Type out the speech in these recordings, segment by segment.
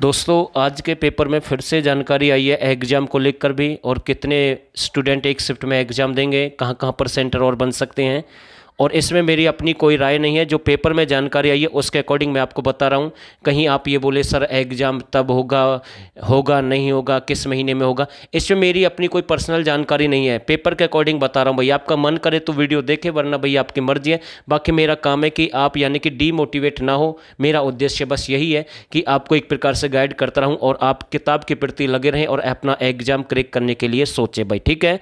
दोस्तों आज के पेपर में फिर से जानकारी आई है एग्ज़ाम को लेकर भी और कितने स्टूडेंट एक शिफ्ट में एग्ज़ाम देंगे कहाँ कहाँ पर सेंटर और बन सकते हैं और इसमें मेरी अपनी कोई राय नहीं है जो पेपर में जानकारी आई है उसके अकॉर्डिंग मैं आपको बता रहा हूँ कहीं आप ये बोले सर एग्ज़ाम तब होगा होगा नहीं होगा किस महीने में होगा इसमें मेरी अपनी कोई पर्सनल जानकारी नहीं है पेपर के अकॉर्डिंग बता रहा हूँ भाई आपका मन करे तो वीडियो देखे वरना भाई आपकी मर्जी है बाकी मेरा काम है कि आप यानी कि डीमोटिवेट ना हो मेरा उद्देश्य बस यही है कि आपको एक प्रकार से गाइड करता रहूँ और आप किताब के प्रति लगे रहें और अपना एग्ज़ाम क्रेक करने के लिए सोचें भाई ठीक है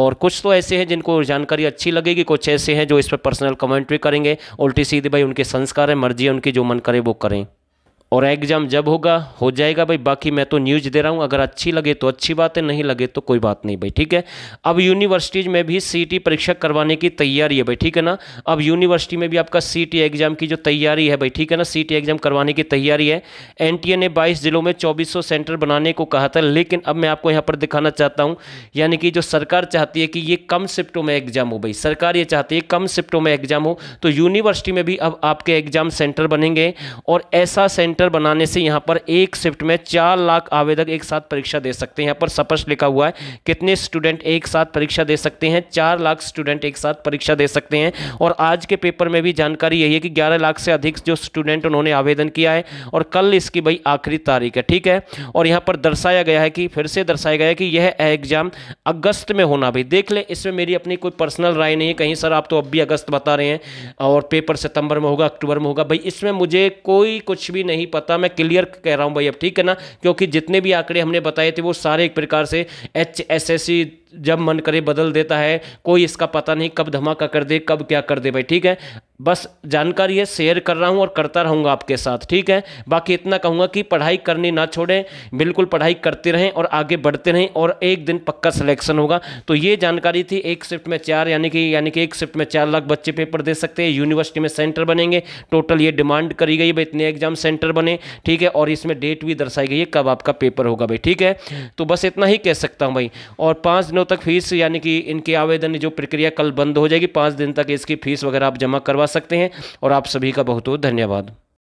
और कुछ तो ऐसे हैं जिनको जानकारी अच्छी लगेगी कुछ ऐसे हैं जो इस पर पर्सनल कमेंट भी करेंगे उल्टी सीधी भाई उनके संस्कार है मर्जी है उनकी जो मन करे वो करें और एग्ज़ाम जब होगा हो जाएगा भाई बाकी मैं तो न्यूज़ दे रहा हूँ अगर अच्छी लगे तो अच्छी बात है नहीं लगे तो कोई बात नहीं भाई ठीक है अब यूनिवर्सिटीज़ में भी सीटी e परीक्षा करवाने की तैयारी है भाई ठीक है ना अब यूनिवर्सिटी में भी आपका सीटी एग्ज़ाम e की जो तैयारी है भाई ठीक है ना सीटी एग्ज़ाम e करवाने की तैयारी है एन ने बाईस ज़िलों में चौबीस सेंटर बनाने को कहा था लेकिन अब मैं आपको यहाँ पर दिखाना चाहता हूँ यानी कि जो सरकार चाहती है कि ये कम शिफ्टों में एग्ज़ाम हो भाई सरकार ये चाहती है कम शिफ्टों में एग्ज़ाम हो तो यूनिवर्सिटी में भी अब आपके एग्ज़ाम सेंटर बनेंगे और ऐसा सेंटर सेंटर बनाने से यहाँ पर एक शिफ्ट में चार लाख आवेदक एक साथ परीक्षा दे सकते हैं यहाँ पर स्पष्ट लिखा हुआ है कितने स्टूडेंट एक साथ परीक्षा दे सकते हैं चार लाख स्टूडेंट एक साथ परीक्षा दे सकते हैं और आज के पेपर में भी जानकारी यही है कि ग्यारह लाख से अधिक जो स्टूडेंट उन्होंने आवेदन किया है और कल इसकी भाई आखिरी तारीख है ठीक है और यहाँ पर दर्शाया गया है कि फिर से दर्शाया गया है कि यह एग्जाम अगस्त में होना भाई देख लें इसमें मेरी अपनी कोई पर्सनल राय नहीं है कहीं सर आप तो अब भी अगस्त बता रहे हैं और पेपर सितंबर में होगा अक्टूबर में होगा भाई इसमें मुझे कोई कुछ भी नहीं पता मैं क्लियर कह रहा हूँ भाई अब ठीक है ना क्योंकि जितने भी आंकड़े हमने बताए थे वो सारे एक प्रकार से एच एस एस सी जब मन करे बदल देता है कोई इसका पता नहीं कब धमाका कर दे कब क्या कर दे भाई ठीक है बस जानकारी है शेयर कर रहा हूँ और करता रहूँगा आपके साथ ठीक है बाकी इतना कहूँगा कि पढ़ाई करनी ना छोड़ें बिल्कुल पढ़ाई करते रहें और आगे बढ़ते रहें और एक दिन पक्का सिलेक्शन होगा तो ये जानकारी थी एक शिफ्ट में चार यानी कि यानी कि एक शिफ्ट में चार लाख बच्चे पेपर दे सकते हैं यूनिवर्सिटी में सेंटर बनेंगे टोटल ये डिमांड करी गई भाई इतने एग्जाम सेंटर बने ठीक है और इसमें डेट भी दर्शाई गई है कब आपका पेपर होगा भाई ठीक है तो बस इतना ही कह सकता हूँ भाई और पाँच दिनों तक फीस यानी कि इनके आवेदन जो प्रक्रिया कल बंद हो जाएगी पाँच दिन तक इसकी फीस वगैरह आप जमा करवा सकते हैं और आप सभी का बहुत बहुत धन्यवाद